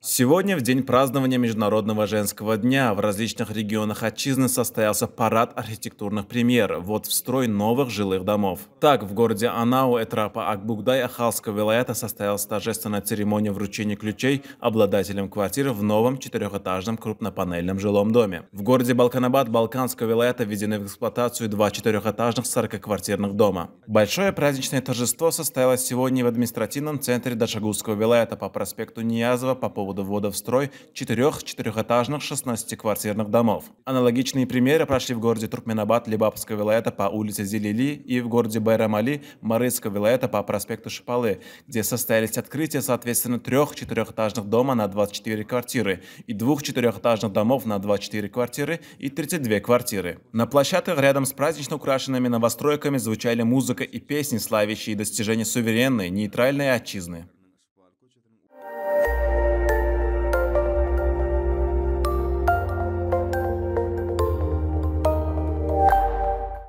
Сегодня, в день празднования Международного женского дня, в различных регионах отчизны состоялся парад архитектурных премьер, вот в строй новых жилых домов. Так, в городе Анау Этрапа Акбугдай Ахалского вилаята состоялась торжественная церемония вручения ключей обладателям квартир в новом четырехэтажном крупнопанельном жилом доме. В городе Балканабад Балканского вилаята введены в эксплуатацию два четырехэтажных 40-квартирных дома. Большое праздничное торжество состоялось сегодня в административном центре Дашагузского вилаята по проспекту Ниязова по поводу ввода в строй четырех четырехэтажных 16-квартирных домов. Аналогичные примеры прошли в городе Туркменабад Либабского вилаята по улице Зилили и в городе Байрамали Марыцкого вилаята по проспекту Шипалы, где состоялись открытия, соответственно, трех четырехэтажных дома на 24 квартиры и двух четырехэтажных домов на 24 квартиры и 32 квартиры. На площадках рядом с празднично украшенными новостройками звучали музыка и песни, славящие достижения суверенной, нейтральной отчизны.